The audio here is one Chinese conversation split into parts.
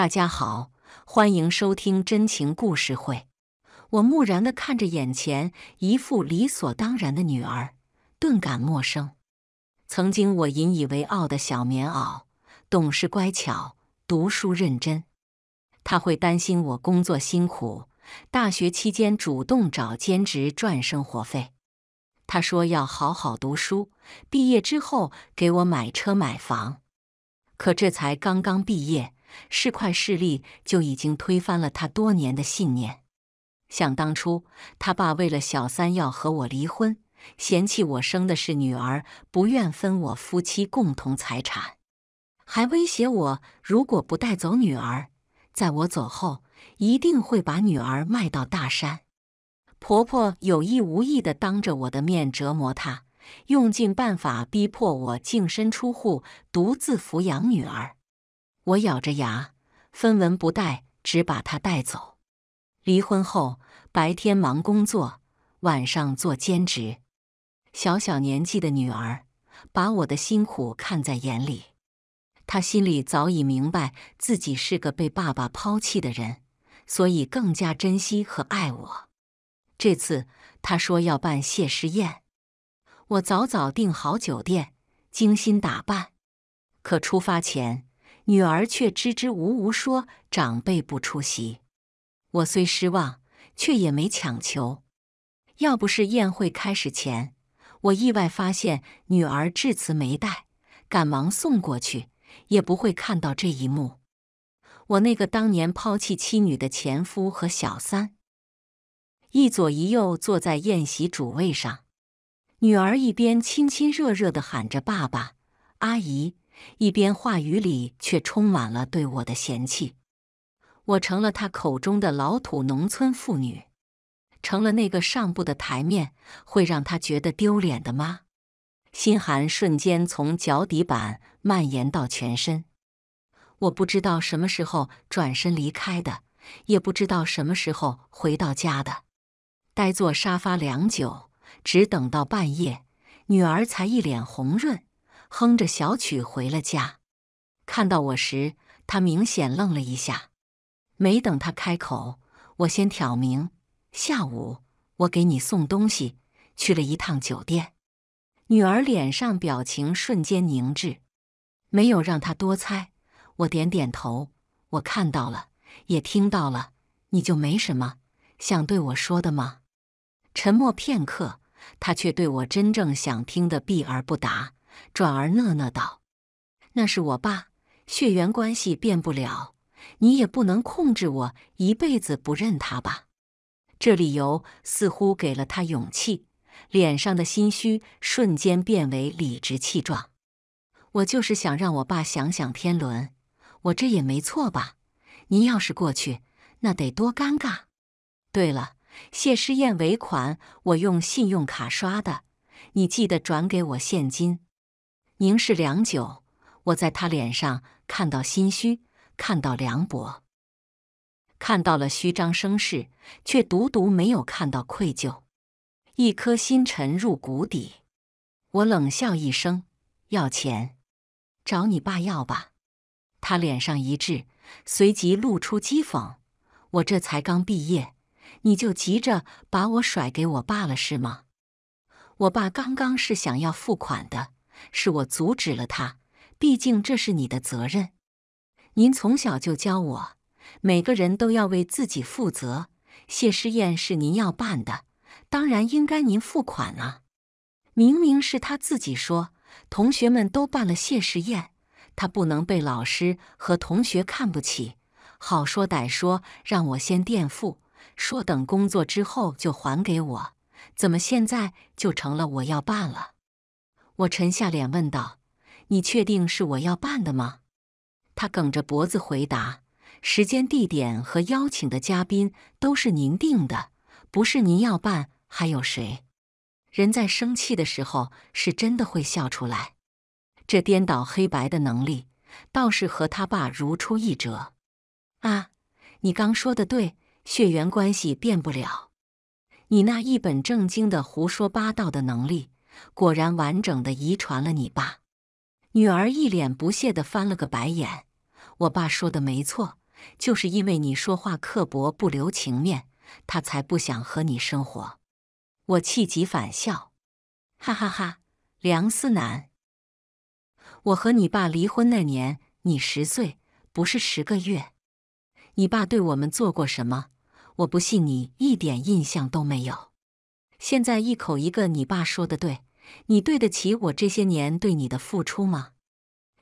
大家好，欢迎收听真情故事会。我木然的看着眼前一副理所当然的女儿，顿感陌生。曾经我引以为傲的小棉袄，懂事乖巧，读书认真。他会担心我工作辛苦，大学期间主动找兼职赚生活费。他说要好好读书，毕业之后给我买车买房。可这才刚刚毕业。是块势力就已经推翻了他多年的信念。想当初，他爸为了小三要和我离婚，嫌弃我生的是女儿，不愿分我夫妻共同财产，还威胁我，如果不带走女儿，在我走后，一定会把女儿卖到大山。婆婆有意无意的当着我的面折磨她，用尽办法逼迫我净身出户，独自抚养女儿。我咬着牙，分文不带，只把他带走。离婚后，白天忙工作，晚上做兼职。小小年纪的女儿把我的辛苦看在眼里，她心里早已明白自己是个被爸爸抛弃的人，所以更加珍惜和爱我。这次她说要办谢师宴，我早早订好酒店，精心打扮，可出发前。女儿却支支吾吾说：“长辈不出席。”我虽失望，却也没强求。要不是宴会开始前，我意外发现女儿致辞没带，赶忙送过去，也不会看到这一幕。我那个当年抛弃妻女的前夫和小三，一左一右坐在宴席主位上，女儿一边亲亲热热地喊着“爸爸、阿姨”。一边话语里却充满了对我的嫌弃，我成了他口中的老土农村妇女，成了那个上不的台面，会让他觉得丢脸的妈。心寒瞬间从脚底板蔓延到全身。我不知道什么时候转身离开的，也不知道什么时候回到家的。呆坐沙发良久，只等到半夜，女儿才一脸红润。哼着小曲回了家，看到我时，他明显愣了一下。没等他开口，我先挑明：“下午我给你送东西，去了一趟酒店。”女儿脸上表情瞬间凝滞。没有让她多猜，我点点头：“我看到了，也听到了，你就没什么想对我说的吗？”沉默片刻，她却对我真正想听的避而不答。转而讷讷道：“那是我爸，血缘关系变不了，你也不能控制我一辈子不认他吧？”这理由似乎给了他勇气，脸上的心虚瞬间变为理直气壮。我就是想让我爸想想天伦，我这也没错吧？您要是过去，那得多尴尬。对了，谢诗燕尾款我用信用卡刷的，你记得转给我现金。凝视良久，我在他脸上看到心虚，看到凉薄，看到了虚张声势，却独独没有看到愧疚。一颗心沉入谷底，我冷笑一声：“要钱，找你爸要吧。”他脸上一滞，随即露出讥讽：“我这才刚毕业，你就急着把我甩给我爸了是吗？我爸刚刚是想要付款的。”是我阻止了他，毕竟这是你的责任。您从小就教我，每个人都要为自己负责。谢师宴是您要办的，当然应该您付款啊。明明是他自己说，同学们都办了谢师宴，他不能被老师和同学看不起。好说歹说让我先垫付，说等工作之后就还给我。怎么现在就成了我要办了？我沉下脸问道：“你确定是我要办的吗？”他梗着脖子回答：“时间、地点和邀请的嘉宾都是您定的，不是您要办还有谁？人在生气的时候是真的会笑出来，这颠倒黑白的能力倒是和他爸如出一辙。”啊，你刚说的对，血缘关系变不了。你那一本正经的胡说八道的能力。果然完整的遗传了你爸。女儿一脸不屑的翻了个白眼。我爸说的没错，就是因为你说话刻薄不留情面，他才不想和你生活。我气急反笑，哈哈哈！梁思南，我和你爸离婚那年你十岁，不是十个月。你爸对我们做过什么？我不信你一点印象都没有。现在一口一个你爸说的对，你对得起我这些年对你的付出吗？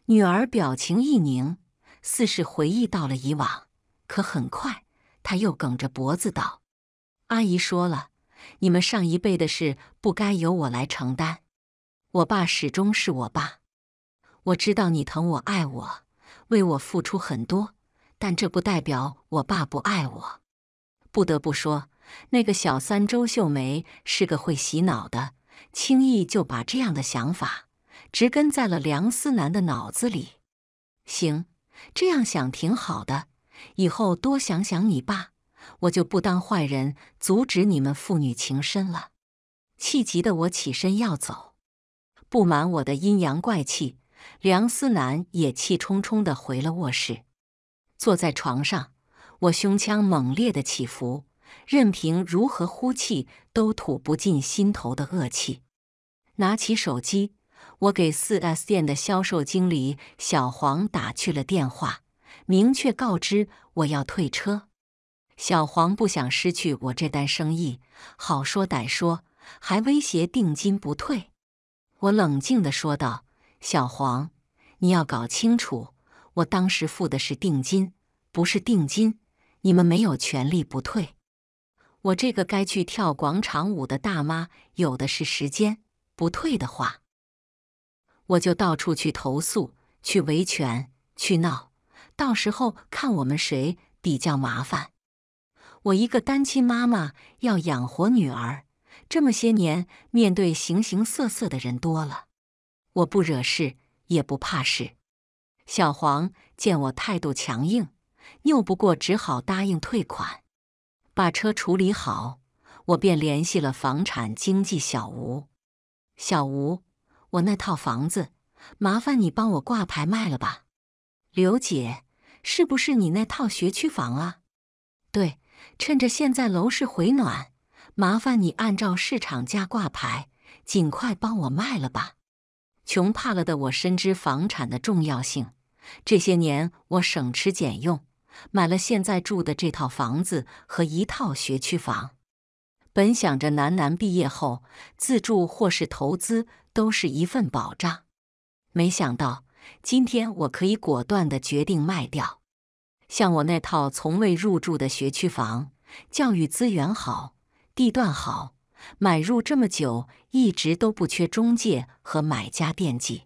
女儿表情一凝，似是回忆到了以往，可很快，她又梗着脖子道：“阿姨说了，你们上一辈的事不该由我来承担。我爸始终是我爸，我知道你疼我、爱我，为我付出很多，但这不代表我爸不爱我。不得不说。”那个小三周秀梅是个会洗脑的，轻易就把这样的想法植根在了梁思南的脑子里。行，这样想挺好的，以后多想想你爸，我就不当坏人阻止你们父女情深了。气急的我起身要走，不满我的阴阳怪气，梁思南也气冲冲地回了卧室，坐在床上，我胸腔猛烈的起伏。任凭如何呼气，都吐不尽心头的恶气。拿起手机，我给 4S 店的销售经理小黄打去了电话，明确告知我要退车。小黄不想失去我这单生意，好说歹说，还威胁定金不退。我冷静地说道：“小黄，你要搞清楚，我当时付的是定金，不是定金，你们没有权利不退。”我这个该去跳广场舞的大妈，有的是时间。不退的话，我就到处去投诉、去维权、去闹。到时候看我们谁比较麻烦。我一个单亲妈妈要养活女儿，这么些年面对形形色色的人多了，我不惹事也不怕事。小黄见我态度强硬，拗不过，只好答应退款。把车处理好，我便联系了房产经纪小吴。小吴，我那套房子，麻烦你帮我挂牌卖了吧。刘姐，是不是你那套学区房啊？对，趁着现在楼市回暖，麻烦你按照市场价挂牌，尽快帮我卖了吧。穷怕了的我深知房产的重要性，这些年我省吃俭用。买了现在住的这套房子和一套学区房，本想着楠楠毕业后自住或是投资都是一份保障。没想到今天我可以果断的决定卖掉。像我那套从未入住的学区房，教育资源好，地段好，买入这么久一直都不缺中介和买家惦记。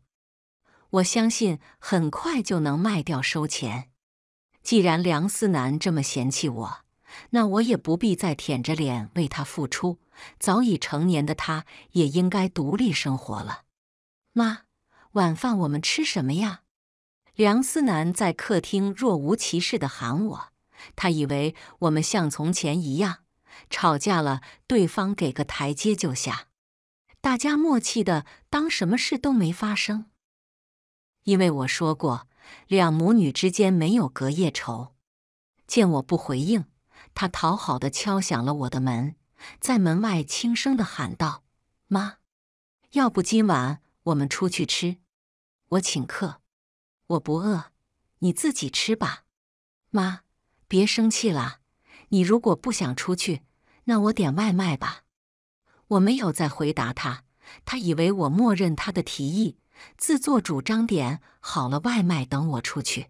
我相信很快就能卖掉收钱。既然梁思南这么嫌弃我，那我也不必再舔着脸为他付出。早已成年的他，也应该独立生活了。妈，晚饭我们吃什么呀？梁思南在客厅若无其事的喊我，他以为我们像从前一样，吵架了，对方给个台阶就下，大家默契的当什么事都没发生。因为我说过。两母女之间没有隔夜仇。见我不回应，她讨好的敲响了我的门，在门外轻声的喊道：“妈，要不今晚我们出去吃，我请客。”“我不饿，你自己吃吧。”“妈，别生气了。你如果不想出去，那我点外卖吧。”我没有再回答他，他以为我默认他的提议。自作主张点好了外卖，等我出去。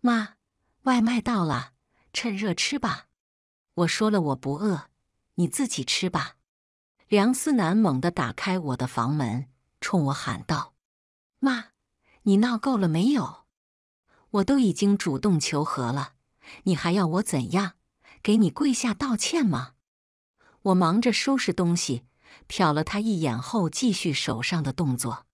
妈，外卖到了，趁热吃吧。我说了，我不饿，你自己吃吧。梁思南猛地打开我的房门，冲我喊道：“妈，你闹够了没有？我都已经主动求和了，你还要我怎样？给你跪下道歉吗？”我忙着收拾东西，瞟了他一眼后，继续手上的动作。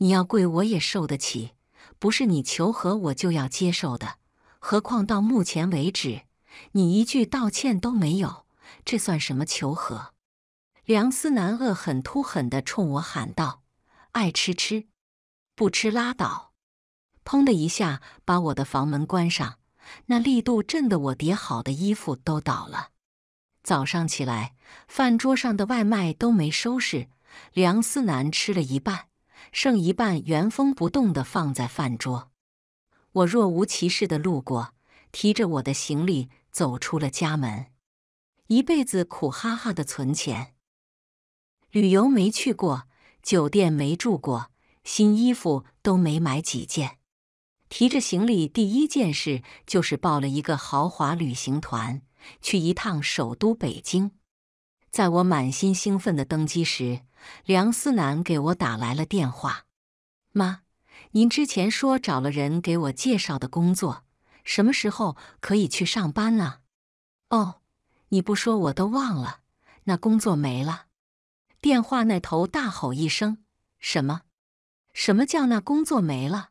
你要跪我也受得起，不是你求和我就要接受的。何况到目前为止，你一句道歉都没有，这算什么求和？梁思南恶狠突狠的冲我喊道：“爱吃吃，不吃拉倒！”砰的一下，把我的房门关上，那力度震得我叠好的衣服都倒了。早上起来，饭桌上的外卖都没收拾，梁思南吃了一半。剩一半原封不动地放在饭桌，我若无其事地路过，提着我的行李走出了家门。一辈子苦哈哈的存钱，旅游没去过，酒店没住过，新衣服都没买几件。提着行李，第一件事就是报了一个豪华旅行团，去一趟首都北京。在我满心兴奋的登机时。梁思南给我打来了电话，妈，您之前说找了人给我介绍的工作，什么时候可以去上班呢？”“哦，你不说我都忘了，那工作没了。电话那头大吼一声：“什么？什么叫那工作没了？”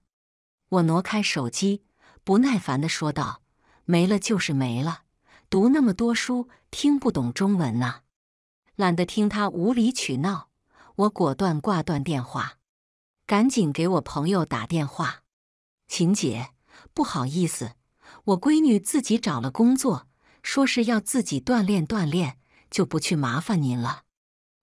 我挪开手机，不耐烦地说道：“没了就是没了，读那么多书听不懂中文呢，懒得听他无理取闹。”我果断挂断电话，赶紧给我朋友打电话。秦姐，不好意思，我闺女自己找了工作，说是要自己锻炼锻炼，就不去麻烦您了。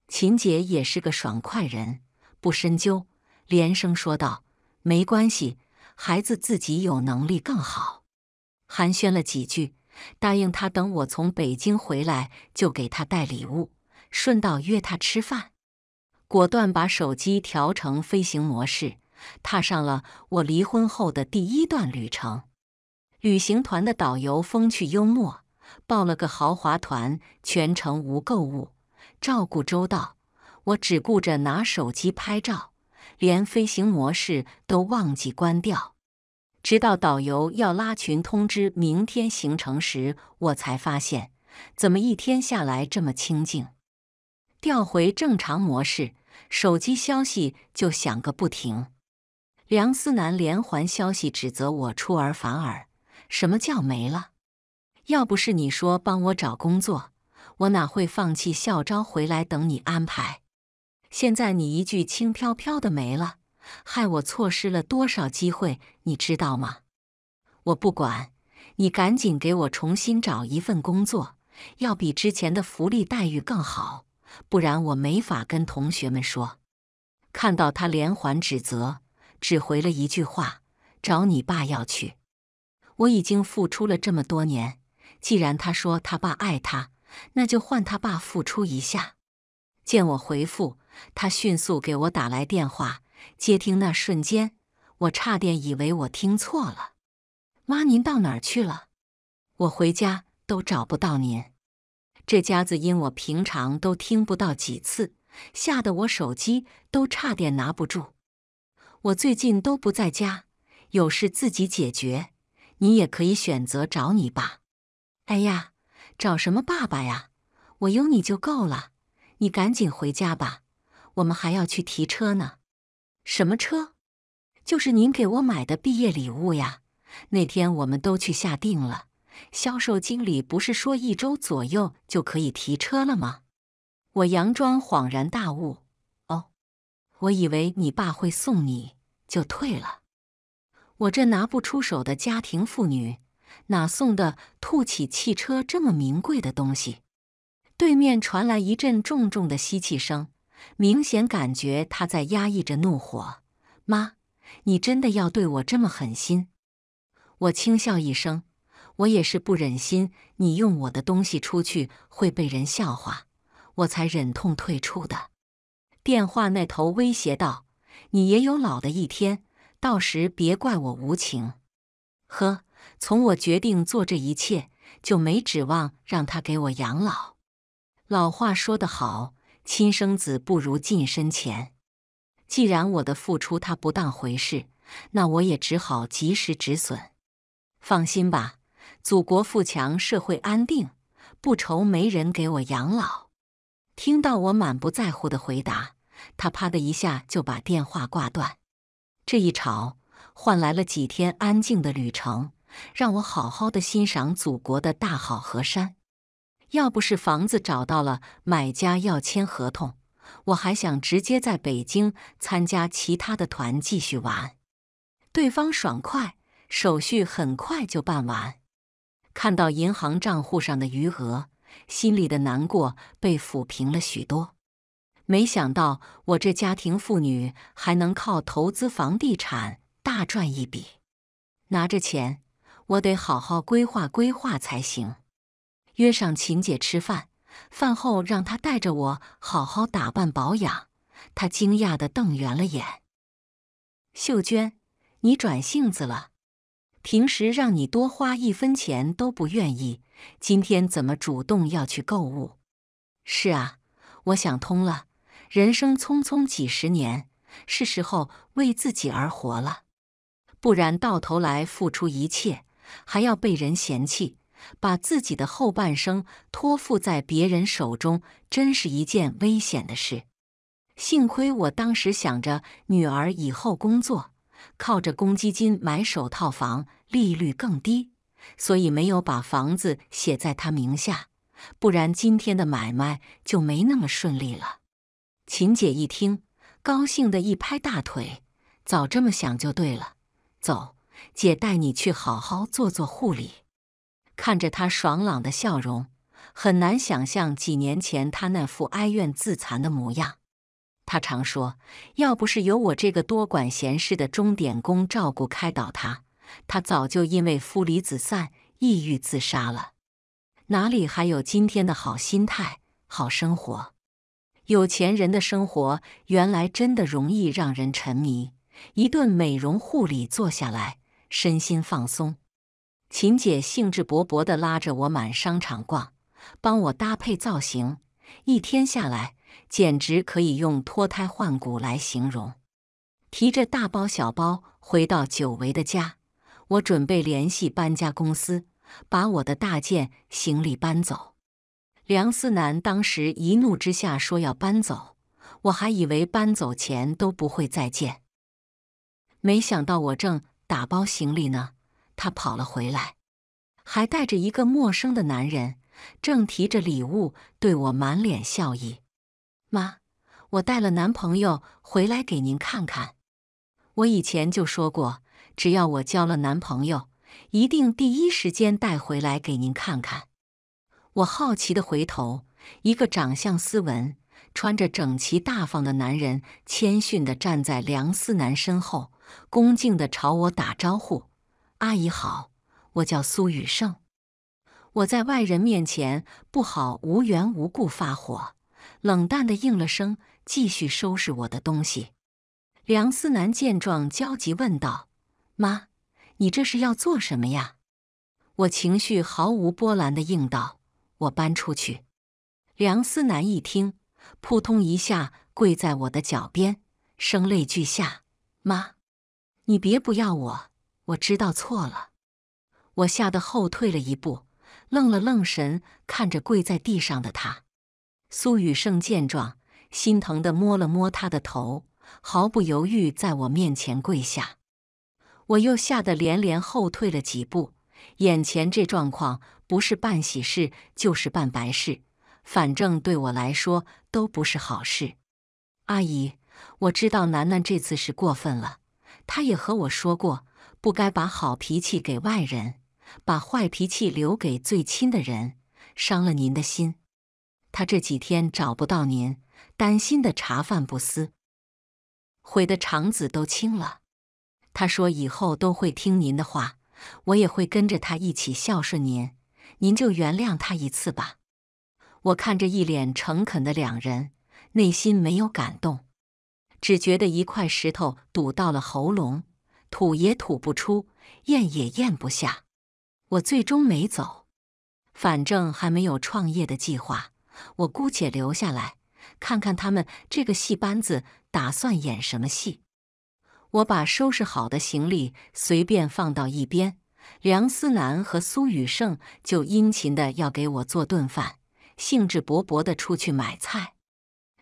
秦姐也是个爽快人，不深究，连声说道：“没关系，孩子自己有能力更好。”寒暄了几句，答应她等我从北京回来就给她带礼物，顺道约她吃饭。果断把手机调成飞行模式，踏上了我离婚后的第一段旅程。旅行团的导游风趣幽默，报了个豪华团，全程无购物，照顾周到。我只顾着拿手机拍照，连飞行模式都忘记关掉。直到导游要拉群通知明天行程时，我才发现，怎么一天下来这么清静。调回正常模式，手机消息就响个不停。梁思南连环消息指责我出尔反尔。什么叫没了？要不是你说帮我找工作，我哪会放弃校招回来等你安排？现在你一句轻飘飘的没了，害我错失了多少机会，你知道吗？我不管，你赶紧给我重新找一份工作，要比之前的福利待遇更好。不然我没法跟同学们说。看到他连环指责，只回了一句话：“找你爸要去。”我已经付出了这么多年，既然他说他爸爱他，那就换他爸付出一下。见我回复，他迅速给我打来电话。接听那瞬间，我差点以为我听错了：“妈，您到哪儿去了？我回家都找不到您。”这家子因我平常都听不到几次，吓得我手机都差点拿不住。我最近都不在家，有事自己解决。你也可以选择找你爸。哎呀，找什么爸爸呀？我有你就够了。你赶紧回家吧，我们还要去提车呢。什么车？就是您给我买的毕业礼物呀。那天我们都去下定了。销售经理不是说一周左右就可以提车了吗？我佯装恍然大悟：“哦，我以为你爸会送你就退了。我这拿不出手的家庭妇女，哪送的吐起汽车这么名贵的东西？”对面传来一阵重重的吸气声，明显感觉他在压抑着怒火。妈，你真的要对我这么狠心？我轻笑一声。我也是不忍心，你用我的东西出去会被人笑话，我才忍痛退出的。电话那头威胁道：“你也有老的一天，到时别怪我无情。”呵，从我决定做这一切，就没指望让他给我养老。老话说得好，亲生子不如近身钱。既然我的付出他不当回事，那我也只好及时止损。放心吧。祖国富强，社会安定，不愁没人给我养老。听到我满不在乎的回答，他啪的一下就把电话挂断。这一吵，换来了几天安静的旅程，让我好好的欣赏祖国的大好河山。要不是房子找到了，买家要签合同，我还想直接在北京参加其他的团继续玩。对方爽快，手续很快就办完。看到银行账户上的余额，心里的难过被抚平了许多。没想到我这家庭妇女还能靠投资房地产大赚一笔。拿着钱，我得好好规划规划才行。约上秦姐吃饭，饭后让她带着我好好打扮保养。她惊讶地瞪圆了眼：“秀娟，你转性子了？”平时让你多花一分钱都不愿意，今天怎么主动要去购物？是啊，我想通了，人生匆匆几十年，是时候为自己而活了。不然到头来付出一切，还要被人嫌弃，把自己的后半生托付在别人手中，真是一件危险的事。幸亏我当时想着女儿以后工作。靠着公积金买首套房，利率更低，所以没有把房子写在他名下，不然今天的买卖就没那么顺利了。秦姐一听，高兴的一拍大腿：“早这么想就对了！”走，姐带你去好好做做护理。看着他爽朗的笑容，很难想象几年前他那副哀怨自残的模样。他常说：“要不是有我这个多管闲事的钟点工照顾开导他，他早就因为夫离子散抑郁自杀了，哪里还有今天的好心态、好生活？有钱人的生活原来真的容易让人沉迷。一顿美容护理，做下来身心放松。秦姐兴致勃勃地拉着我满商场逛，帮我搭配造型，一天下来。”简直可以用脱胎换骨来形容。提着大包小包回到久违的家，我准备联系搬家公司，把我的大件行李搬走。梁思南当时一怒之下说要搬走，我还以为搬走前都不会再见，没想到我正打包行李呢，他跑了回来，还带着一个陌生的男人，正提着礼物对我满脸笑意。妈，我带了男朋友回来给您看看。我以前就说过，只要我交了男朋友，一定第一时间带回来给您看看。我好奇的回头，一个长相斯文、穿着整齐大方的男人谦逊的站在梁思南身后，恭敬的朝我打招呼：“阿姨好，我叫苏雨盛。我在外人面前不好无缘无故发火。”冷淡的应了声，继续收拾我的东西。梁思南见状，焦急问道：“妈，你这是要做什么呀？”我情绪毫无波澜的应道：“我搬出去。”梁思南一听，扑通一下跪在我的脚边，声泪俱下：“妈，你别不要我，我知道错了。”我吓得后退了一步，愣了愣神，看着跪在地上的他。苏雨盛见状，心疼的摸了摸他的头，毫不犹豫在我面前跪下。我又吓得连连后退了几步。眼前这状况，不是办喜事，就是办白事，反正对我来说都不是好事。阿姨，我知道楠楠这次是过分了。她也和我说过，不该把好脾气给外人，把坏脾气留给最亲的人，伤了您的心。他这几天找不到您，担心的茶饭不思，悔的肠子都青了。他说以后都会听您的话，我也会跟着他一起孝顺您。您就原谅他一次吧。我看着一脸诚恳的两人，内心没有感动，只觉得一块石头堵到了喉咙，吐也吐不出，咽也咽不下。我最终没走，反正还没有创业的计划。我姑且留下来，看看他们这个戏班子打算演什么戏。我把收拾好的行李随便放到一边，梁思南和苏雨盛就殷勤的要给我做顿饭，兴致勃勃的出去买菜。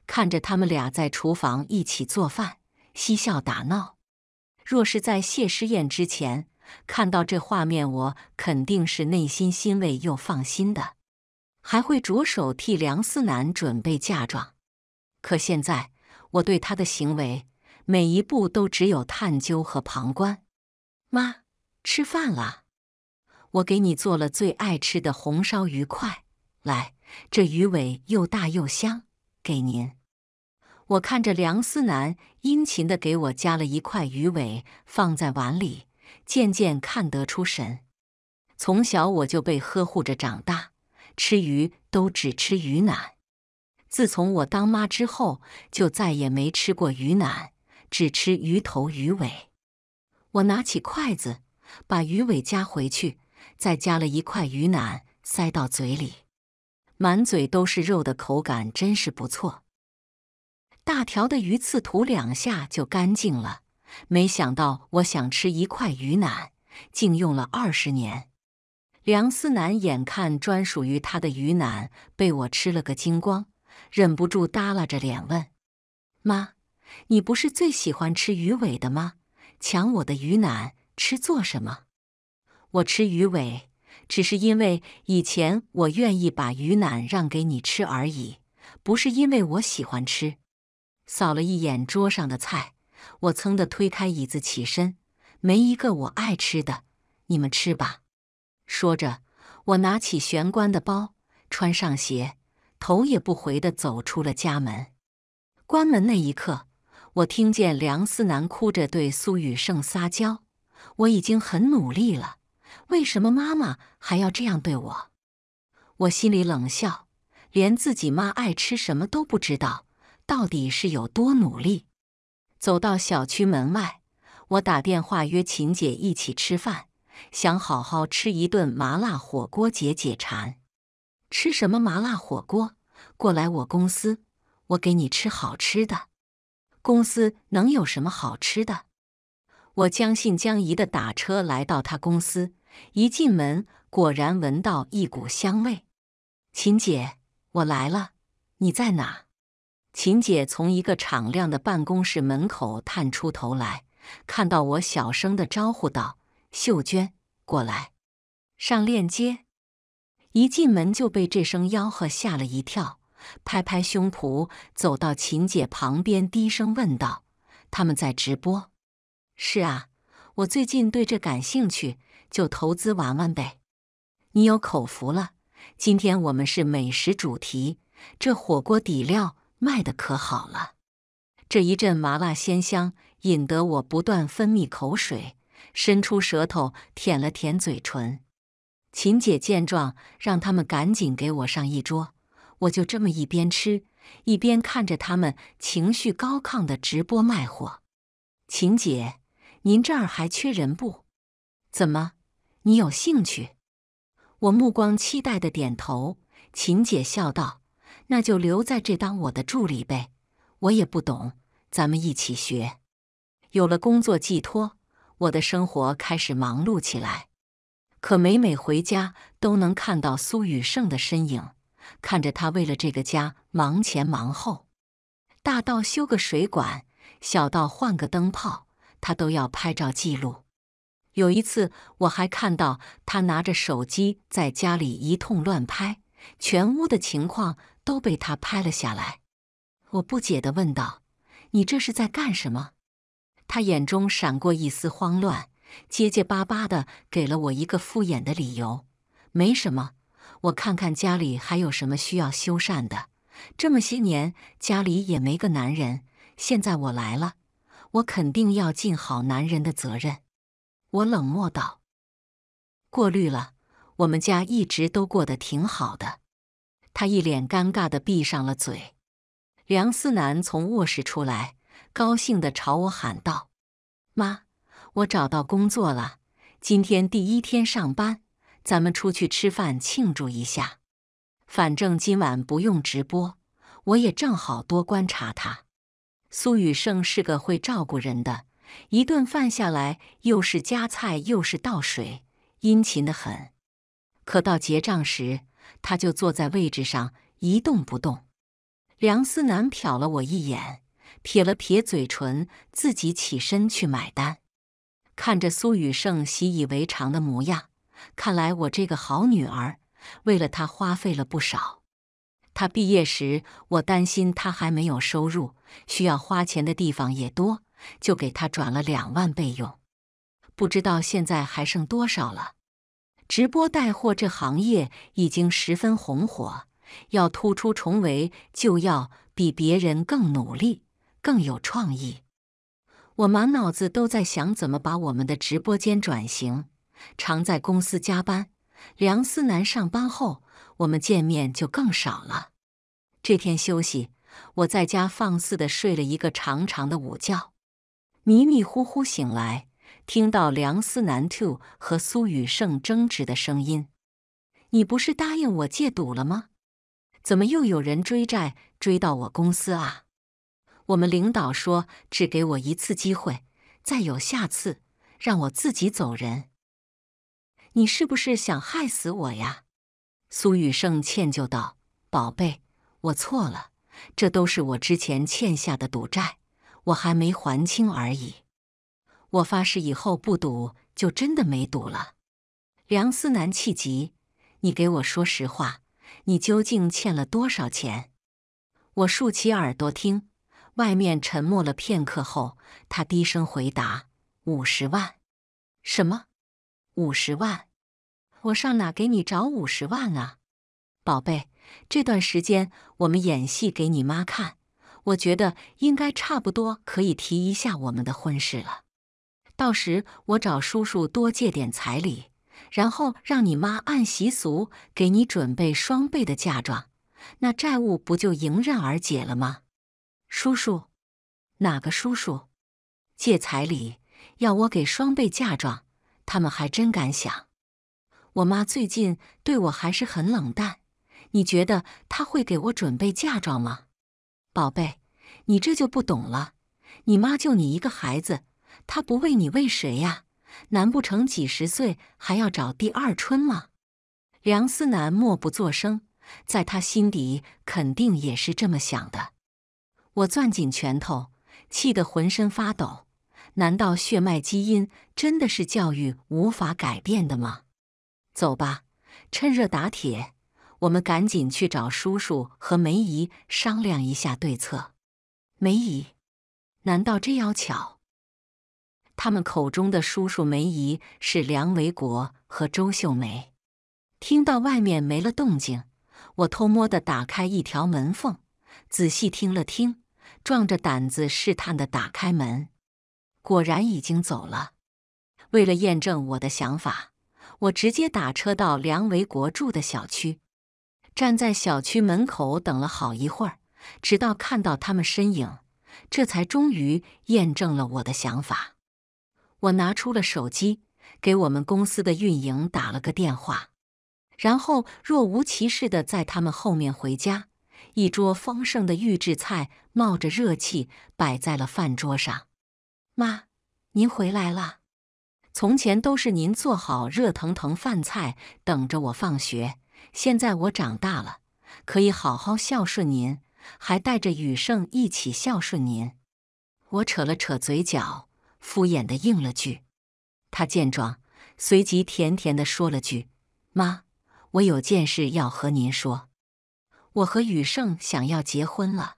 看着他们俩在厨房一起做饭，嬉笑打闹。若是在谢师宴之前看到这画面，我肯定是内心欣慰又放心的。还会着手替梁思南准备嫁妆，可现在我对他的行为每一步都只有探究和旁观。妈，吃饭了，我给你做了最爱吃的红烧鱼块，来，这鱼尾又大又香，给您。我看着梁思南殷勤地给我夹了一块鱼尾放在碗里，渐渐看得出神。从小我就被呵护着长大。吃鱼都只吃鱼腩。自从我当妈之后，就再也没吃过鱼腩，只吃鱼头鱼尾。我拿起筷子，把鱼尾夹回去，再夹了一块鱼腩塞到嘴里，满嘴都是肉的口感真是不错。大条的鱼刺吐两下就干净了。没想到我想吃一块鱼腩，竟用了二十年。梁思南眼看专属于他的鱼腩被我吃了个精光，忍不住耷拉着脸问：“妈，你不是最喜欢吃鱼尾的吗？抢我的鱼腩吃做什么？”“我吃鱼尾，只是因为以前我愿意把鱼腩让给你吃而已，不是因为我喜欢吃。”扫了一眼桌上的菜，我噌的推开椅子起身：“没一个我爱吃的，你们吃吧。”说着，我拿起玄关的包，穿上鞋，头也不回的走出了家门。关门那一刻，我听见梁思南哭着对苏雨盛撒娇：“我已经很努力了，为什么妈妈还要这样对我？”我心里冷笑，连自己妈爱吃什么都不知道，到底是有多努力？走到小区门外，我打电话约秦姐一起吃饭。想好好吃一顿麻辣火锅解解馋，吃什么麻辣火锅？过来我公司，我给你吃好吃的。公司能有什么好吃的？我将信将疑的打车来到他公司，一进门果然闻到一股香味。秦姐，我来了，你在哪？秦姐从一个敞亮的办公室门口探出头来，看到我，小声的招呼道。秀娟，过来，上链接。一进门就被这声吆喝吓了一跳，拍拍胸脯，走到琴姐旁边，低声问道：“他们在直播？”“是啊，我最近对这感兴趣，就投资玩玩呗。”“你有口福了，今天我们是美食主题，这火锅底料卖的可好了。”这一阵麻辣鲜香，引得我不断分泌口水。伸出舌头舔了舔嘴唇，秦姐见状，让他们赶紧给我上一桌。我就这么一边吃一边看着他们情绪高亢的直播卖货。秦姐，您这儿还缺人不？怎么，你有兴趣？我目光期待的点头。秦姐笑道：“那就留在这当我的助理呗，我也不懂，咱们一起学。”有了工作寄托。我的生活开始忙碌起来，可每每回家都能看到苏雨盛的身影，看着他为了这个家忙前忙后，大到修个水管，小到换个灯泡，他都要拍照记录。有一次，我还看到他拿着手机在家里一通乱拍，全屋的情况都被他拍了下来。我不解地问道：“你这是在干什么？”他眼中闪过一丝慌乱，结结巴巴的给了我一个敷衍的理由：“没什么，我看看家里还有什么需要修缮的。这么些年家里也没个男人，现在我来了，我肯定要尽好男人的责任。”我冷漠道：“过滤了，我们家一直都过得挺好的。”他一脸尴尬的闭上了嘴。梁思南从卧室出来。高兴地朝我喊道：“妈，我找到工作了！今天第一天上班，咱们出去吃饭庆祝一下。反正今晚不用直播，我也正好多观察他。苏雨盛是个会照顾人的，一顿饭下来，又是夹菜又是倒水，殷勤的很。可到结账时，他就坐在位置上一动不动。梁思南瞟了我一眼。”撇了撇嘴唇，自己起身去买单。看着苏雨盛习以为常的模样，看来我这个好女儿为了他花费了不少。他毕业时，我担心他还没有收入，需要花钱的地方也多，就给他转了两万备用。不知道现在还剩多少了。直播带货这行业已经十分红火，要突出重围，就要比别人更努力。更有创意。我满脑子都在想怎么把我们的直播间转型。常在公司加班，梁思南上班后，我们见面就更少了。这天休息，我在家放肆的睡了一个长长的午觉，迷迷糊糊醒来，听到梁思南 to 和苏雨盛争执的声音：“你不是答应我戒赌了吗？怎么又有人追债，追到我公司啊？”我们领导说只给我一次机会，再有下次让我自己走人。你是不是想害死我呀？苏雨盛歉疚道：“宝贝，我错了，这都是我之前欠下的赌债，我还没还清而已。我发誓以后不赌，就真的没赌了。”梁思南气急：“你给我说实话，你究竟欠了多少钱？”我竖起耳朵听。外面沉默了片刻后，他低声回答：“五十万？什么？五十万？我上哪给你找五十万啊？宝贝，这段时间我们演戏给你妈看，我觉得应该差不多可以提一下我们的婚事了。到时我找叔叔多借点彩礼，然后让你妈按习俗给你准备双倍的嫁妆，那债务不就迎刃而解了吗？”叔叔，哪个叔叔？借彩礼要我给双倍嫁妆，他们还真敢想！我妈最近对我还是很冷淡，你觉得她会给我准备嫁妆吗？宝贝，你这就不懂了。你妈就你一个孩子，她不为你为谁呀？难不成几十岁还要找第二春吗？梁思南默不作声，在他心底肯定也是这么想的。我攥紧拳头，气得浑身发抖。难道血脉基因真的是教育无法改变的吗？走吧，趁热打铁，我们赶紧去找叔叔和梅姨商量一下对策。梅姨，难道真要巧？他们口中的叔叔梅姨是梁维国和周秀梅。听到外面没了动静，我偷摸的打开一条门缝，仔细听了听。壮着胆子试探的打开门，果然已经走了。为了验证我的想法，我直接打车到梁维国住的小区，站在小区门口等了好一会儿，直到看到他们身影，这才终于验证了我的想法。我拿出了手机，给我们公司的运营打了个电话，然后若无其事的在他们后面回家。一桌丰盛的预制菜冒着热气摆在了饭桌上。妈，您回来了。从前都是您做好热腾腾饭菜等着我放学，现在我长大了，可以好好孝顺您，还带着雨盛一起孝顺您。我扯了扯嘴角，敷衍的应了句。他见状，随即甜甜的说了句：“妈，我有件事要和您说。”我和雨盛想要结婚了。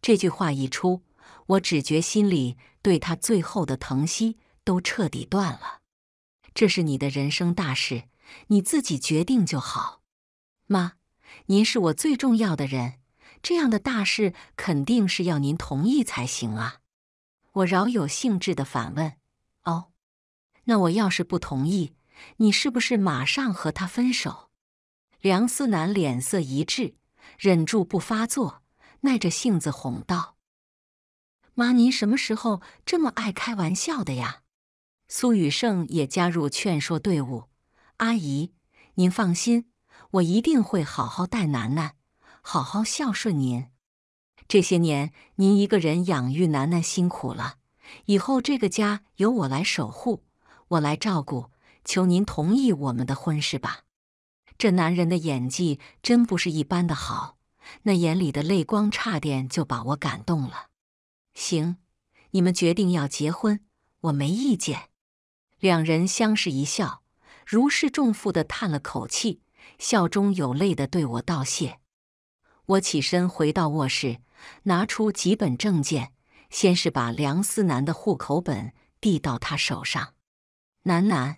这句话一出，我只觉心里对他最后的疼惜都彻底断了。这是你的人生大事，你自己决定就好。妈，您是我最重要的人，这样的大事肯定是要您同意才行啊。我饶有兴致的反问：“哦，那我要是不同意，你是不是马上和他分手？”梁思南脸色一滞。忍住不发作，耐着性子哄道：“妈，您什么时候这么爱开玩笑的呀？”苏雨盛也加入劝说队伍：“阿姨，您放心，我一定会好好待楠楠，好好孝顺您。这些年您一个人养育楠楠辛苦了，以后这个家由我来守护，我来照顾。求您同意我们的婚事吧。”这男人的演技真不是一般的好，那眼里的泪光差点就把我感动了。行，你们决定要结婚，我没意见。两人相视一笑，如释重负的叹了口气，笑中有泪的对我道谢。我起身回到卧室，拿出几本证件，先是把梁思南的户口本递到他手上：“楠楠，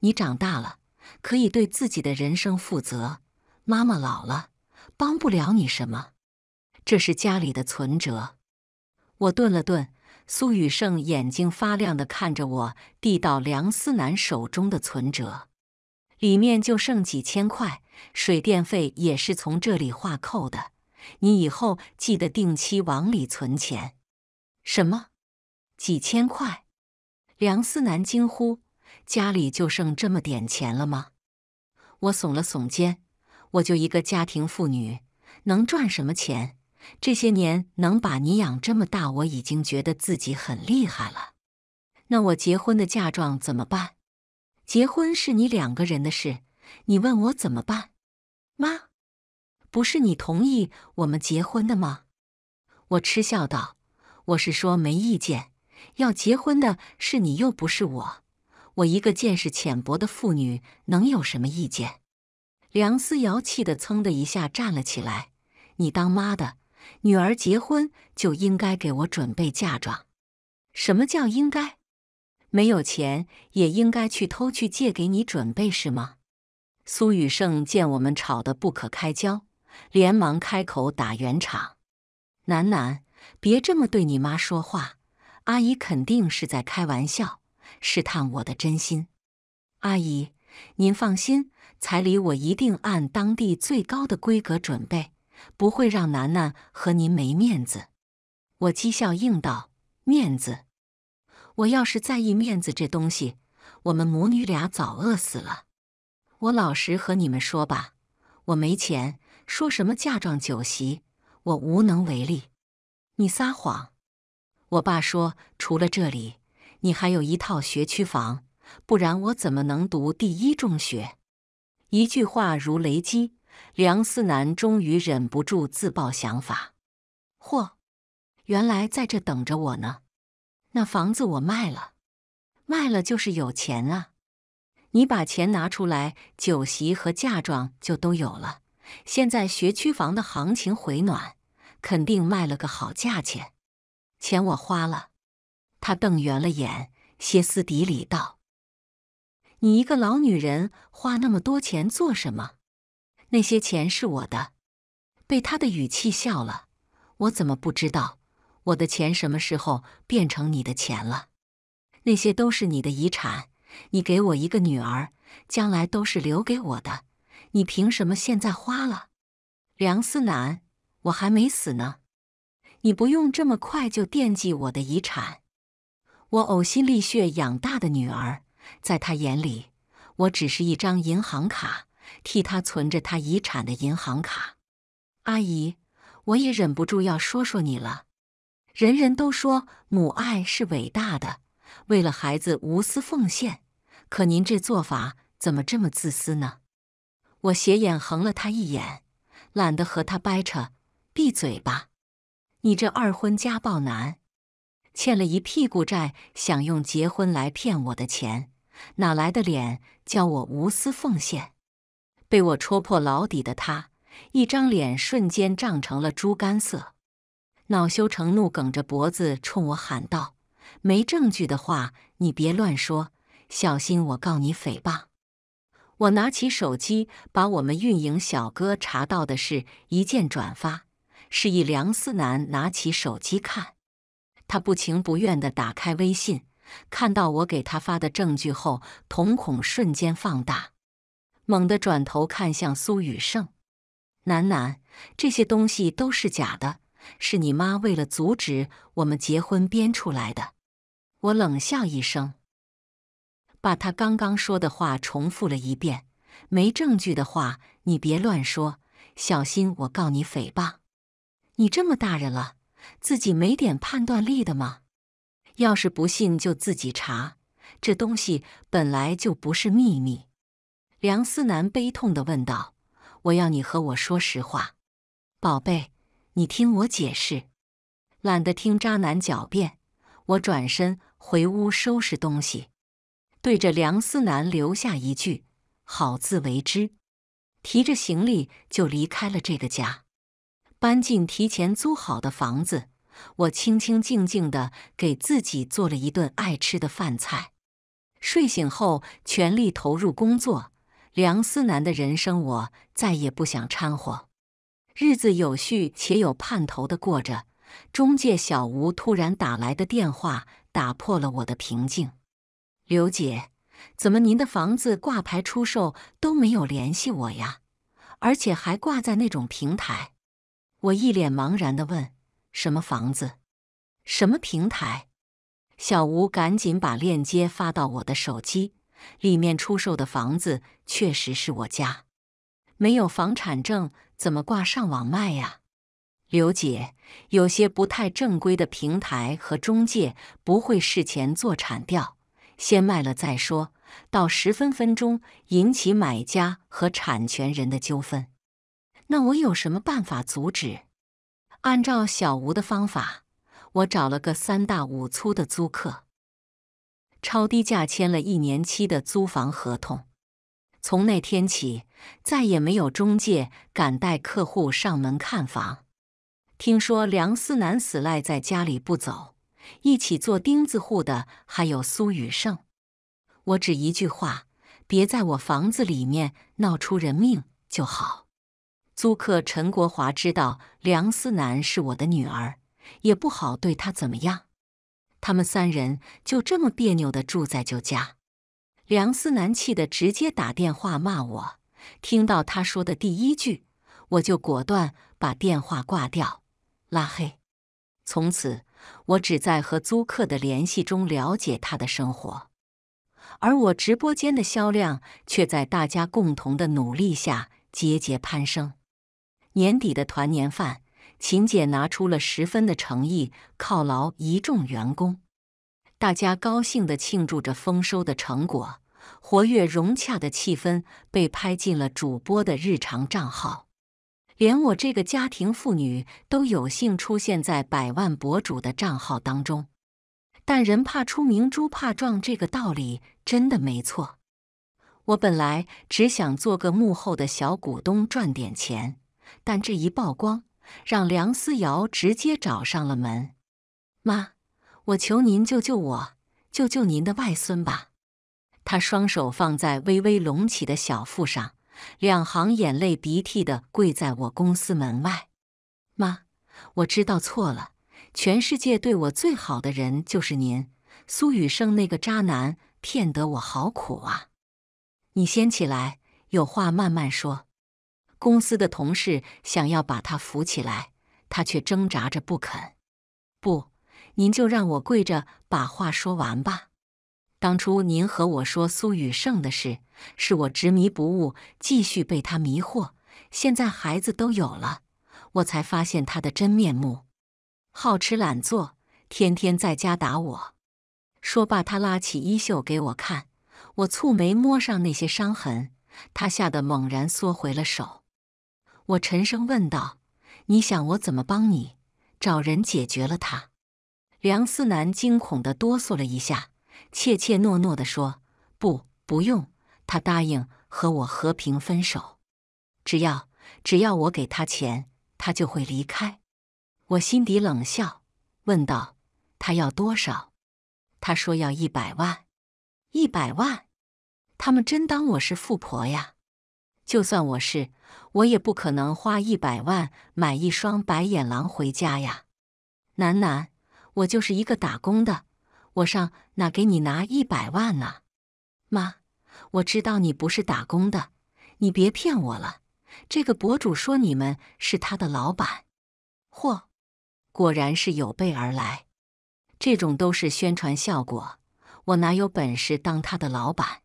你长大了。”可以对自己的人生负责。妈妈老了，帮不了你什么。这是家里的存折。我顿了顿，苏雨盛眼睛发亮地看着我递到梁思南手中的存折，里面就剩几千块，水电费也是从这里划扣的。你以后记得定期往里存钱。什么？几千块？梁思南惊呼。家里就剩这么点钱了吗？我耸了耸肩，我就一个家庭妇女，能赚什么钱？这些年能把你养这么大，我已经觉得自己很厉害了。那我结婚的嫁妆怎么办？结婚是你两个人的事，你问我怎么办？妈，不是你同意我们结婚的吗？我嗤笑道：“我是说没意见，要结婚的是你，又不是我。”我一个见识浅薄的妇女，能有什么意见？梁思瑶气得噌的一下站了起来：“你当妈的，女儿结婚就应该给我准备嫁妆。什么叫应该？没有钱也应该去偷去借给你准备是吗？”苏雨盛见我们吵得不可开交，连忙开口打圆场：“楠楠，别这么对你妈说话，阿姨肯定是在开玩笑。”试探我的真心，阿姨，您放心，彩礼我一定按当地最高的规格准备，不会让楠楠和您没面子。我讥笑应道：“面子？我要是在意面子这东西，我们母女俩早饿死了。我老实和你们说吧，我没钱，说什么嫁妆、酒席，我无能为力。你撒谎！我爸说，除了这里。”你还有一套学区房，不然我怎么能读第一中学？一句话如雷击，梁思南终于忍不住自爆想法：嚯，原来在这等着我呢！那房子我卖了，卖了就是有钱啊！你把钱拿出来，酒席和嫁妆就都有了。现在学区房的行情回暖，肯定卖了个好价钱。钱我花了。他瞪圆了眼，歇斯底里道：“你一个老女人，花那么多钱做什么？那些钱是我的。”被他的语气笑了，我怎么不知道我的钱什么时候变成你的钱了？那些都是你的遗产，你给我一个女儿，将来都是留给我的，你凭什么现在花了？梁思南，我还没死呢，你不用这么快就惦记我的遗产。我呕心沥血养大的女儿，在她眼里，我只是一张银行卡，替她存着她遗产的银行卡。阿姨，我也忍不住要说说你了。人人都说母爱是伟大的，为了孩子无私奉献，可您这做法怎么这么自私呢？我斜眼横了他一眼，懒得和他掰扯，闭嘴吧，你这二婚家暴男。欠了一屁股债，想用结婚来骗我的钱，哪来的脸叫我无私奉献？被我戳破老底的他，一张脸瞬间涨成了猪肝色，恼羞成怒，梗着脖子冲我喊道：“没证据的话，你别乱说，小心我告你诽谤！”我拿起手机，把我们运营小哥查到的事一键转发，示意梁思南拿起手机看。他不情不愿地打开微信，看到我给他发的证据后，瞳孔瞬间放大，猛地转头看向苏雨盛：“楠楠，这些东西都是假的，是你妈为了阻止我们结婚编出来的。”我冷笑一声，把他刚刚说的话重复了一遍：“没证据的话，你别乱说，小心我告你诽谤。你这么大人了。”自己没点判断力的吗？要是不信，就自己查。这东西本来就不是秘密。梁思南悲痛地问道：“我要你和我说实话，宝贝，你听我解释。”懒得听渣男狡辩，我转身回屋收拾东西，对着梁思南留下一句：“好自为之。”提着行李就离开了这个家。搬进提前租好的房子，我清清静静的给自己做了一顿爱吃的饭菜。睡醒后，全力投入工作。梁思南的人生，我再也不想掺和。日子有序且有盼头的过着。中介小吴突然打来的电话，打破了我的平静。刘姐，怎么您的房子挂牌出售都没有联系我呀？而且还挂在那种平台。我一脸茫然地问：“什么房子？什么平台？”小吴赶紧把链接发到我的手机。里面出售的房子确实是我家，没有房产证，怎么挂上网卖呀？刘姐，有些不太正规的平台和中介不会事前做产调，先卖了再说，到十分分钟引起买家和产权人的纠纷。那我有什么办法阻止？按照小吴的方法，我找了个三大五粗的租客，超低价签了一年期的租房合同。从那天起，再也没有中介敢带客户上门看房。听说梁思南死赖在家里不走，一起做钉子户的还有苏雨盛。我只一句话：别在我房子里面闹出人命就好。租客陈国华知道梁思南是我的女儿，也不好对她怎么样。他们三人就这么别扭的住在旧家。梁思南气得直接打电话骂我，听到他说的第一句，我就果断把电话挂掉，拉黑。从此，我只在和租客的联系中了解他的生活，而我直播间的销量却在大家共同的努力下节节攀升。年底的团年饭，秦姐拿出了十分的诚意犒劳一众员工，大家高兴的庆祝着丰收的成果，活跃融洽的气氛被拍进了主播的日常账号，连我这个家庭妇女都有幸出现在百万博主的账号当中。但人怕出名猪怕壮，这个道理真的没错。我本来只想做个幕后的小股东，赚点钱。但这一曝光，让梁思瑶直接找上了门。妈，我求您救救我，救救您的外孙吧！他双手放在微微隆起的小腹上，两行眼泪鼻涕的跪在我公司门外。妈，我知道错了。全世界对我最好的人就是您，苏雨生那个渣男骗得我好苦啊！你先起来，有话慢慢说。公司的同事想要把他扶起来，他却挣扎着不肯。不，您就让我跪着把话说完吧。当初您和我说苏雨盛的事，是我执迷不悟，继续被他迷惑。现在孩子都有了，我才发现他的真面目：好吃懒做，天天在家打我。说罢，他拉起衣袖给我看。我蹙眉摸上那些伤痕，他吓得猛然缩回了手。我沉声问道：“你想我怎么帮你找人解决了他？”梁思南惊恐地哆嗦了一下，怯怯诺诺地说：“不，不用，他答应和我和平分手，只要只要我给他钱，他就会离开。”我心底冷笑，问道：“他要多少？”他说：“要一百万，一百万。”他们真当我是富婆呀！就算我是，我也不可能花一百万买一双白眼狼回家呀！楠楠，我就是一个打工的，我上哪给你拿一百万呢？妈，我知道你不是打工的，你别骗我了。这个博主说你们是他的老板，嚯，果然是有备而来，这种都是宣传效果，我哪有本事当他的老板？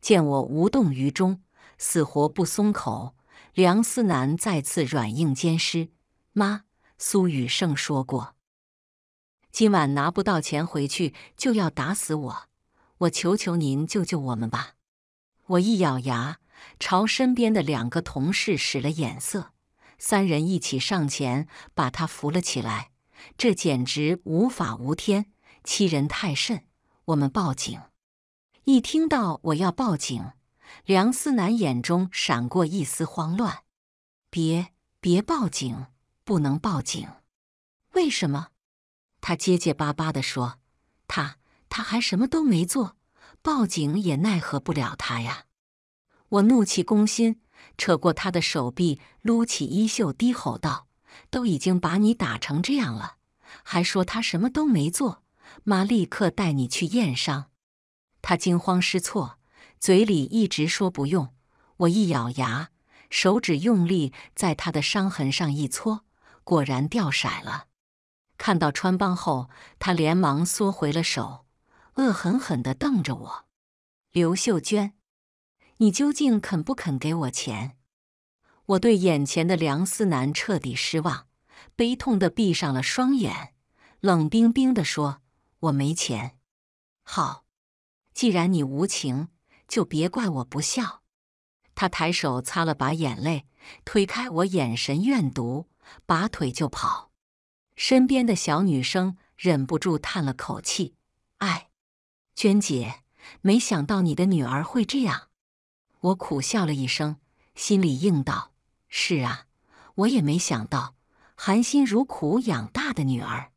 见我无动于衷。死活不松口，梁思南再次软硬兼施。妈，苏雨盛说过，今晚拿不到钱回去就要打死我，我求求您救救我们吧！我一咬牙，朝身边的两个同事使了眼色，三人一起上前把他扶了起来。这简直无法无天，欺人太甚！我们报警！一听到我要报警。梁思南眼中闪过一丝慌乱，“别别报警，不能报警！为什么？”他结结巴巴地说，“他他还什么都没做，报警也奈何不了他呀！”我怒气攻心，扯过他的手臂，撸起衣袖，低吼道：“都已经把你打成这样了，还说他什么都没做？妈，立刻带你去验伤！”他惊慌失措。嘴里一直说不用，我一咬牙，手指用力在他的伤痕上一搓，果然掉色了。看到穿帮后，他连忙缩回了手，恶狠狠的瞪着我：“刘秀娟，你究竟肯不肯给我钱？”我对眼前的梁思南彻底失望，悲痛的闭上了双眼，冷冰冰的说：“我没钱。”好，既然你无情。就别怪我不孝。他抬手擦了把眼泪，推开我，眼神怨毒，拔腿就跑。身边的小女生忍不住叹了口气：“哎，娟姐，没想到你的女儿会这样。”我苦笑了一声，心里应道：“是啊，我也没想到，含辛茹苦养大的女儿，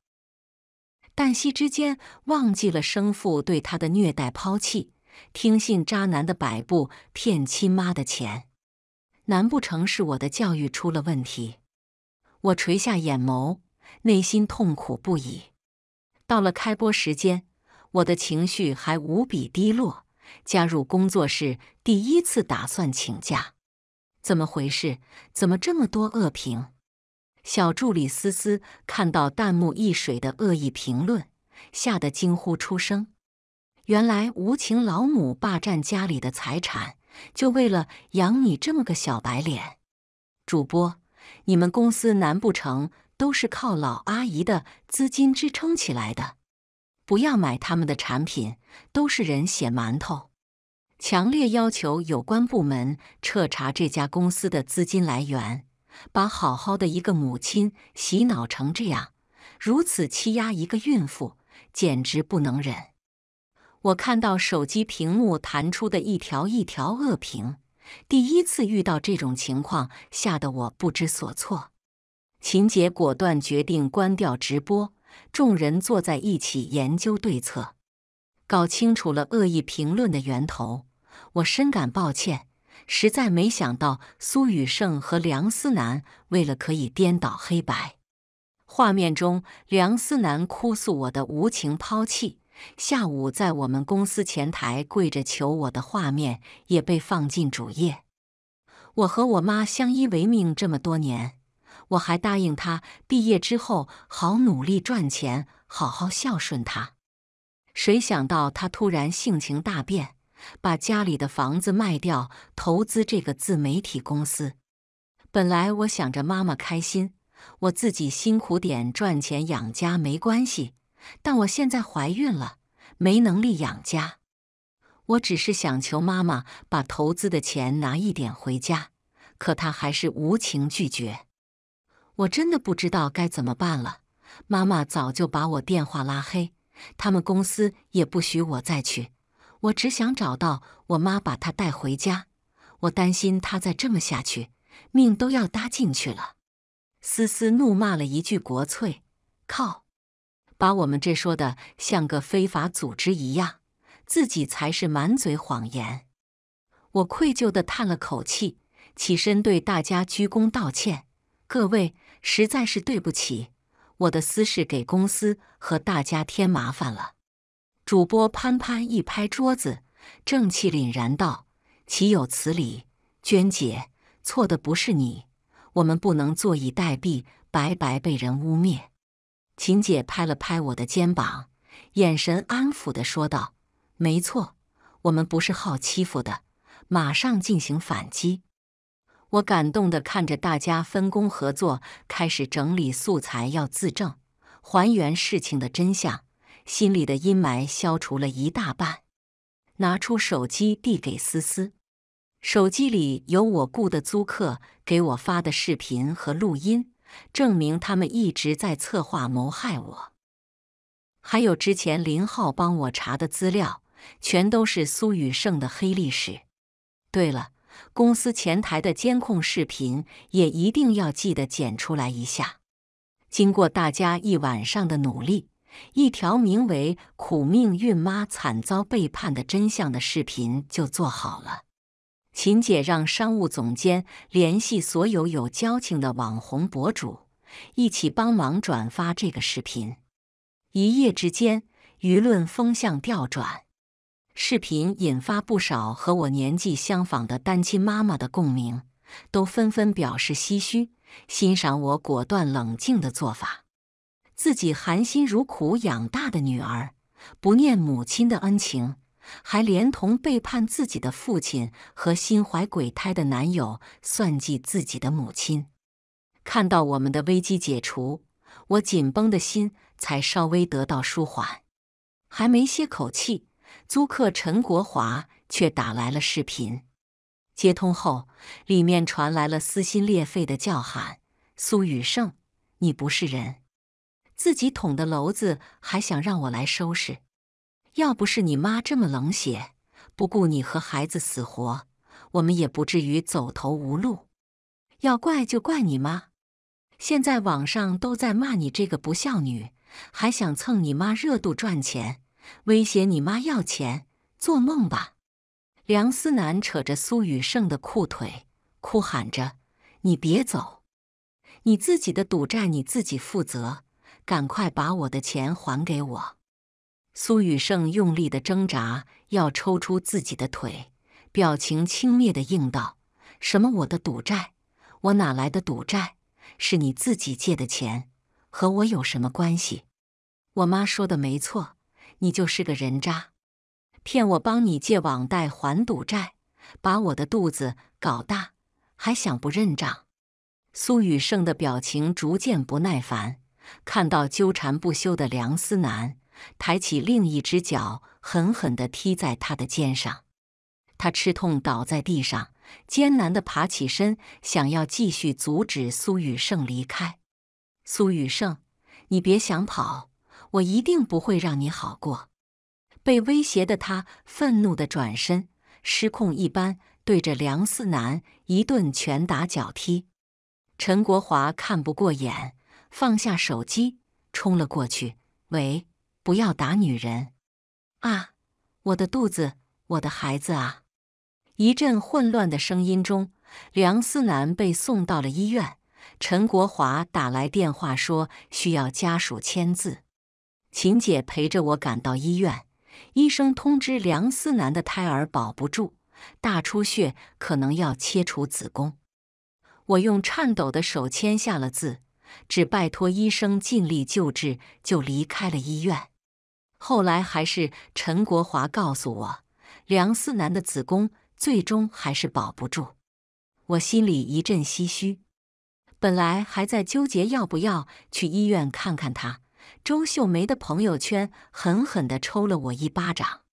旦夕之间忘记了生父对她的虐待抛弃。”听信渣男的摆布，骗亲妈的钱，难不成是我的教育出了问题？我垂下眼眸，内心痛苦不已。到了开播时间，我的情绪还无比低落。加入工作室第一次打算请假，怎么回事？怎么这么多恶评？小助理思思看到弹幕一水的恶意评论，吓得惊呼出声。原来无情老母霸占家里的财产，就为了养你这么个小白脸。主播，你们公司难不成都是靠老阿姨的资金支撑起来的？不要买他们的产品，都是人血馒头。强烈要求有关部门彻查这家公司的资金来源，把好好的一个母亲洗脑成这样，如此欺压一个孕妇，简直不能忍。我看到手机屏幕弹出的一条一条恶评，第一次遇到这种情况，吓得我不知所措。秦姐果断决定关掉直播，众人坐在一起研究对策，搞清楚了恶意评论的源头。我深感抱歉，实在没想到苏雨盛和梁思南为了可以颠倒黑白。画面中，梁思南哭诉我的无情抛弃。下午在我们公司前台跪着求我的画面也被放进主页。我和我妈相依为命这么多年，我还答应她毕业之后好努力赚钱，好好孝顺她。谁想到她突然性情大变，把家里的房子卖掉，投资这个自媒体公司。本来我想着妈妈开心，我自己辛苦点赚钱养家没关系。但我现在怀孕了，没能力养家，我只是想求妈妈把投资的钱拿一点回家，可她还是无情拒绝。我真的不知道该怎么办了。妈妈早就把我电话拉黑，他们公司也不许我再去。我只想找到我妈，把她带回家。我担心她再这么下去，命都要搭进去了。思思怒骂了一句：“国粹，靠！”把我们这说的像个非法组织一样，自己才是满嘴谎言。我愧疚地叹了口气，起身对大家鞠躬道歉：“各位，实在是对不起，我的私事给公司和大家添麻烦了。”主播潘潘一拍桌子，正气凛然道：“岂有此理！娟姐，错的不是你，我们不能坐以待毙，白白被人污蔑。”秦姐拍了拍我的肩膀，眼神安抚的说道：“没错，我们不是好欺负的，马上进行反击。”我感动的看着大家分工合作，开始整理素材，要自证，还原事情的真相，心里的阴霾消除了一大半。拿出手机递给思思，手机里有我雇的租客给我发的视频和录音。证明他们一直在策划谋害我，还有之前林浩帮我查的资料，全都是苏雨盛的黑历史。对了，公司前台的监控视频也一定要记得剪出来一下。经过大家一晚上的努力，一条名为“苦命孕妈惨遭背叛”的真相的视频就做好了。秦姐让商务总监联系所有有交情的网红博主，一起帮忙转发这个视频。一夜之间，舆论风向调转，视频引发不少和我年纪相仿的单亲妈妈的共鸣，都纷纷表示唏嘘、欣赏我果断冷静的做法。自己含辛茹苦养大的女儿，不念母亲的恩情。还连同背叛自己的父亲和心怀鬼胎的男友算计自己的母亲。看到我们的危机解除，我紧绷的心才稍微得到舒缓。还没歇口气，租客陈国华却打来了视频。接通后，里面传来了撕心裂肺的叫喊：“苏雨盛，你不是人！自己捅的娄子，还想让我来收拾？”要不是你妈这么冷血，不顾你和孩子死活，我们也不至于走投无路。要怪就怪你妈！现在网上都在骂你这个不孝女，还想蹭你妈热度赚钱，威胁你妈要钱，做梦吧！梁思南扯着苏雨盛的裤腿，哭喊着：“你别走！你自己的赌债你自己负责，赶快把我的钱还给我！”苏雨盛用力的挣扎，要抽出自己的腿，表情轻蔑的应道：“什么我的赌债？我哪来的赌债？是你自己借的钱，和我有什么关系？”我妈说的没错，你就是个人渣，骗我帮你借网贷还赌债，把我的肚子搞大，还想不认账？苏雨盛的表情逐渐不耐烦，看到纠缠不休的梁思南。抬起另一只脚，狠狠地踢在他的肩上。他吃痛倒在地上，艰难地爬起身，想要继续阻止苏雨盛离开。苏雨盛，你别想跑，我一定不会让你好过！被威胁的他愤怒地转身，失控一般对着梁思南一顿拳打脚踢。陈国华看不过眼，放下手机，冲了过去。喂？不要打女人啊！我的肚子，我的孩子啊！一阵混乱的声音中，梁思南被送到了医院。陈国华打来电话说需要家属签字。秦姐陪着我赶到医院，医生通知梁思南的胎儿保不住，大出血，可能要切除子宫。我用颤抖的手签下了字，只拜托医生尽力救治，就离开了医院。后来还是陈国华告诉我，梁思南的子宫最终还是保不住。我心里一阵唏嘘，本来还在纠结要不要去医院看看他，周秀梅的朋友圈狠狠的抽了我一巴掌。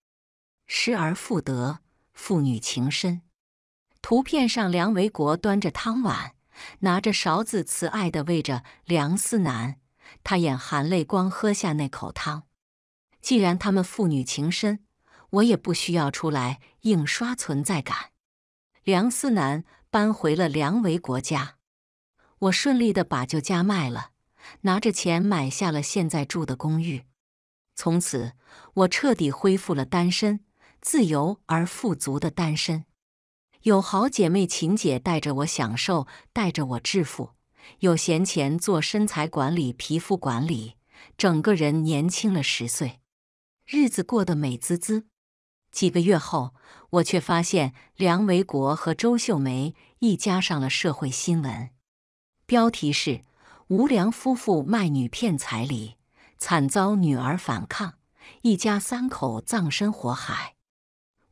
失而复得，父女情深。图片上，梁维国端着汤碗，拿着勺子，慈爱的喂着梁思南，他眼含泪光，喝下那口汤。既然他们父女情深，我也不需要出来硬刷存在感。梁思南搬回了梁维国家，我顺利的把旧家卖了，拿着钱买下了现在住的公寓。从此，我彻底恢复了单身，自由而富足的单身。有好姐妹秦姐带着我享受，带着我致富，有闲钱做身材管理、皮肤管理，整个人年轻了十岁。日子过得美滋滋，几个月后，我却发现梁维国和周秀梅一家上了社会新闻，标题是“无良夫妇卖女骗彩礼，惨遭女儿反抗，一家三口葬身火海”。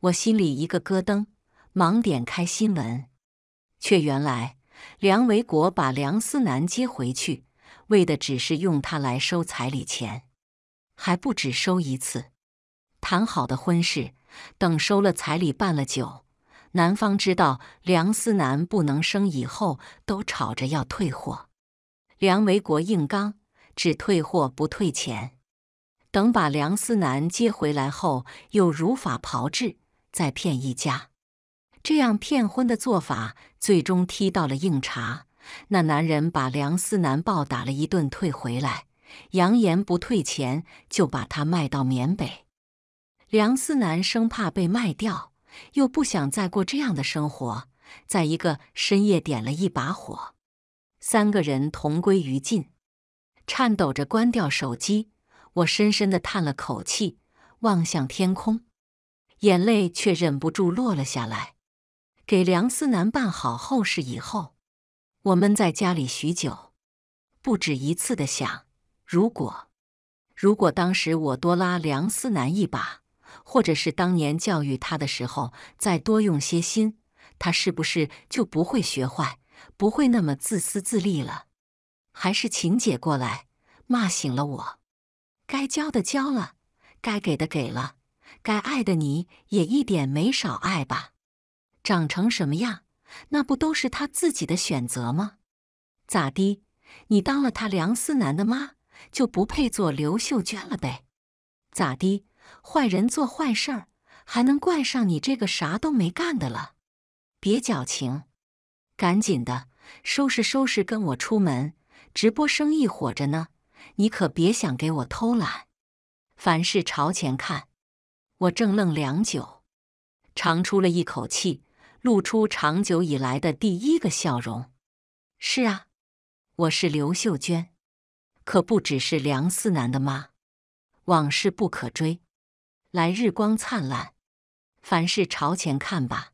我心里一个咯噔，忙点开新闻，却原来梁维国把梁思南接回去，为的只是用他来收彩礼钱。还不止收一次，谈好的婚事，等收了彩礼办了酒，男方知道梁思南不能生以后，都吵着要退货。梁维国硬刚，只退货不退钱。等把梁思南接回来后，又如法炮制，再骗一家。这样骗婚的做法，最终踢到了硬茬，那男人把梁思南暴打了一顿，退回来。扬言不退钱就把它卖到缅北。梁思南生怕被卖掉，又不想再过这样的生活，在一个深夜点了一把火，三个人同归于尽。颤抖着关掉手机，我深深的叹了口气，望向天空，眼泪却忍不住落了下来。给梁思南办好后事以后，我闷在家里许久，不止一次的想。如果，如果当时我多拉梁思南一把，或者是当年教育他的时候再多用些心，他是不是就不会学坏，不会那么自私自利了？还是秦姐过来骂醒了我，该教的教了，该给的给了，该爱的你也一点没少爱吧？长成什么样，那不都是他自己的选择吗？咋的，你当了他梁思南的妈？就不配做刘秀娟了呗？咋的？坏人做坏事儿，还能怪上你这个啥都没干的了？别矫情，赶紧的，收拾收拾，跟我出门。直播生意火着呢，你可别想给我偷懒。凡事朝前看。我正愣良久，长出了一口气，露出长久以来的第一个笑容。是啊，我是刘秀娟。可不只是梁思南的妈，往事不可追，来日光灿烂，凡事朝前看吧。